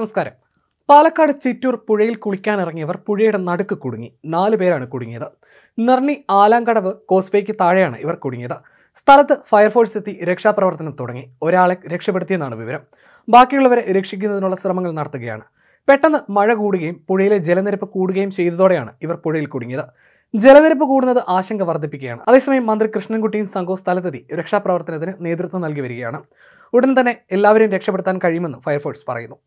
നമസ്കാരം പാലക്കാട് ചിറ്റൂർ പുഴയിൽ കുളിക്കാനിറങ്ങിയവർ പുഴയുടെ നടുക്ക് കുടുങ്ങി നാല് പേരാണ് കുടുങ്ങിയത് നിർണി ആലാങ്കടവ് കോസ്വേക്ക് താഴെയാണ് ഇവർ കുടുങ്ങിയത് സ്ഥലത്ത് ഫയർഫോഴ്സ് എത്തി രക്ഷാപ്രവർത്തനം തുടങ്ങി ഒരാളെ രക്ഷപ്പെടുത്തിയെന്നാണ് വിവരം ബാക്കിയുള്ളവരെ രക്ഷിക്കുന്നതിനുള്ള ശ്രമങ്ങൾ നടത്തുകയാണ് പെട്ടെന്ന് മഴ കൂടുകയും പുഴയിലെ ജലനിരപ്പ് കൂടുകയും ചെയ്തതോടെയാണ് ഇവർ പുഴയിൽ കുടുങ്ങിയത് ജലനിരപ്പ് കൂടുന്നത് ആശങ്ക വർദ്ധിപ്പിക്കുകയാണ് അതേസമയം മന്ത്രി കൃഷ്ണൻകുട്ടിയും സംഘവും സ്ഥലത്തെത്തി രക്ഷാപ്രവർത്തനത്തിന് നേതൃത്വം നൽകി വരികയാണ് ഉടൻ തന്നെ എല്ലാവരെയും രക്ഷപ്പെടുത്താൻ കഴിയുമെന്ന് ഫയർഫോഴ്സ് പറയുന്നു